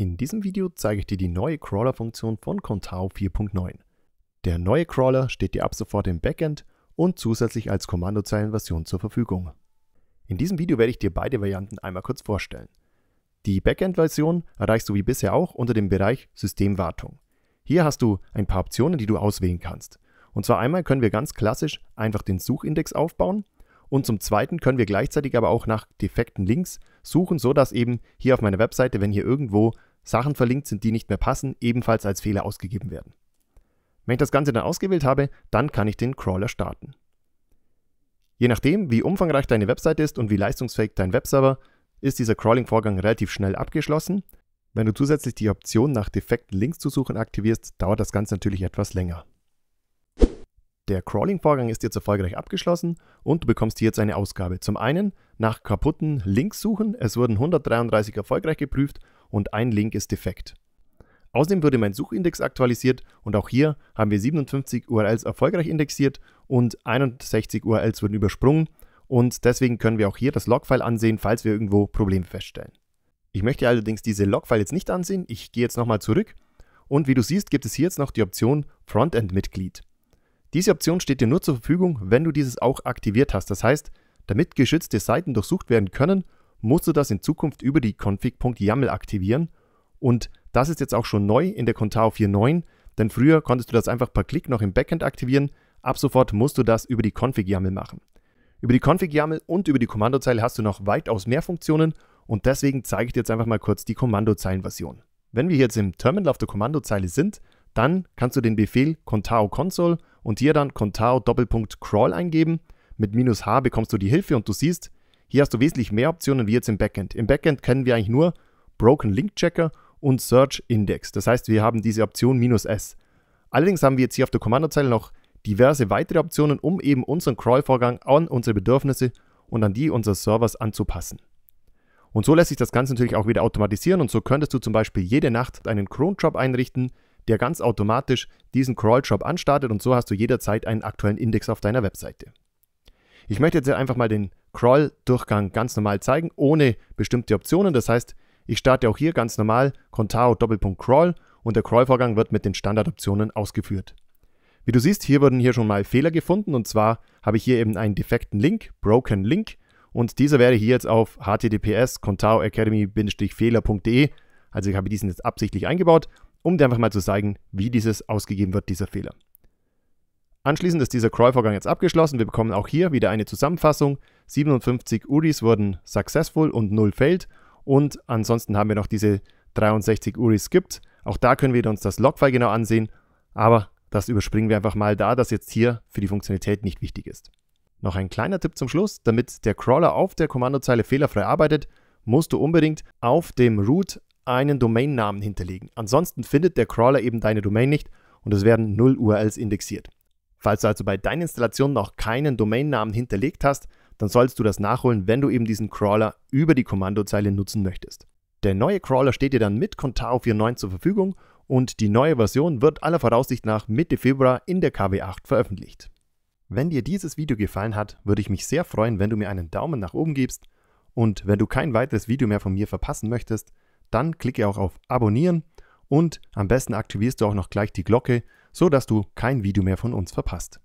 In diesem Video zeige ich dir die neue Crawler-Funktion von Contao 4.9. Der neue Crawler steht dir ab sofort im Backend und zusätzlich als Kommandozeilenversion zur Verfügung. In diesem Video werde ich dir beide Varianten einmal kurz vorstellen. Die Backend-Version erreichst du wie bisher auch unter dem Bereich Systemwartung. Hier hast du ein paar Optionen, die du auswählen kannst. Und zwar einmal können wir ganz klassisch einfach den Suchindex aufbauen und zum zweiten können wir gleichzeitig aber auch nach defekten Links suchen, sodass eben hier auf meiner Webseite, wenn hier irgendwo Sachen verlinkt sind, die nicht mehr passen, ebenfalls als Fehler ausgegeben werden. Wenn ich das Ganze dann ausgewählt habe, dann kann ich den Crawler starten. Je nachdem, wie umfangreich deine Website ist und wie leistungsfähig dein Webserver, ist dieser Crawling-Vorgang relativ schnell abgeschlossen. Wenn du zusätzlich die Option nach defekten Links zu suchen aktivierst, dauert das Ganze natürlich etwas länger. Der Crawling-Vorgang ist jetzt erfolgreich abgeschlossen und du bekommst hier jetzt eine Ausgabe. Zum einen nach kaputten Links suchen, es wurden 133 erfolgreich geprüft und ein Link ist defekt. Außerdem wurde mein Suchindex aktualisiert und auch hier haben wir 57 URLs erfolgreich indexiert und 61 URLs wurden übersprungen und deswegen können wir auch hier das Logfile ansehen, falls wir irgendwo Probleme feststellen. Ich möchte allerdings diese Logfile jetzt nicht ansehen, ich gehe jetzt nochmal zurück und wie du siehst, gibt es hier jetzt noch die Option Frontend-Mitglied. Diese Option steht dir nur zur Verfügung, wenn du dieses auch aktiviert hast, das heißt, damit geschützte Seiten durchsucht werden können, musst du das in Zukunft über die config.yaml aktivieren und das ist jetzt auch schon neu in der Contao 4.9, denn früher konntest du das einfach per Klick noch im Backend aktivieren, ab sofort musst du das über die config.yaml machen. Über die config.yaml und über die Kommandozeile hast du noch weitaus mehr Funktionen und deswegen zeige ich dir jetzt einfach mal kurz die Kommandozeilenversion. Wenn wir jetzt im Terminal auf der Kommandozeile sind, dann kannst du den Befehl contao console und hier dann contao Doppelpunkt crawl eingeben. Mit minus h bekommst du die Hilfe und du siehst, hier hast du wesentlich mehr Optionen wie jetzt im Backend. Im Backend kennen wir eigentlich nur Broken Link Checker und Search Index. Das heißt, wir haben diese Option minus S. Allerdings haben wir jetzt hier auf der Kommandozeile noch diverse weitere Optionen, um eben unseren Crawl-Vorgang an unsere Bedürfnisse und an die unseres Servers anzupassen. Und so lässt sich das Ganze natürlich auch wieder automatisieren und so könntest du zum Beispiel jede Nacht einen Cron-Job einrichten, der ganz automatisch diesen Crawl-Job anstartet und so hast du jederzeit einen aktuellen Index auf deiner Webseite. Ich möchte jetzt einfach mal den Crawl-Durchgang ganz normal zeigen, ohne bestimmte Optionen. Das heißt, ich starte auch hier ganz normal Contao Doppelpunkt Crawl und der Crawl-Vorgang wird mit den Standardoptionen ausgeführt. Wie du siehst, hier wurden hier schon mal Fehler gefunden und zwar habe ich hier eben einen defekten Link, Broken Link und dieser wäre hier jetzt auf https contao fehlerde also ich habe diesen jetzt absichtlich eingebaut, um dir einfach mal zu zeigen, wie dieses ausgegeben wird, dieser Fehler. Anschließend ist dieser Crawl-Vorgang jetzt abgeschlossen. Wir bekommen auch hier wieder eine Zusammenfassung. 57 URIs wurden successful und 0 failed. Und ansonsten haben wir noch diese 63 URIs skipped. Auch da können wir uns das Logfile genau ansehen, aber das überspringen wir einfach mal, da das jetzt hier für die Funktionalität nicht wichtig ist. Noch ein kleiner Tipp zum Schluss, damit der Crawler auf der Kommandozeile fehlerfrei arbeitet, musst du unbedingt auf dem Root einen Domainnamen hinterlegen. Ansonsten findet der Crawler eben deine Domain nicht und es werden 0 URLs indexiert. Falls du also bei deinen Installationen noch keinen Domainnamen hinterlegt hast, dann solltest du das nachholen, wenn du eben diesen Crawler über die Kommandozeile nutzen möchtest. Der neue Crawler steht dir dann mit Contao 4.9 zur Verfügung und die neue Version wird aller Voraussicht nach Mitte Februar in der KW8 veröffentlicht. Wenn dir dieses Video gefallen hat, würde ich mich sehr freuen, wenn du mir einen Daumen nach oben gibst und wenn du kein weiteres Video mehr von mir verpassen möchtest, dann klicke auch auf Abonnieren und am besten aktivierst du auch noch gleich die Glocke, so dass du kein Video mehr von uns verpasst.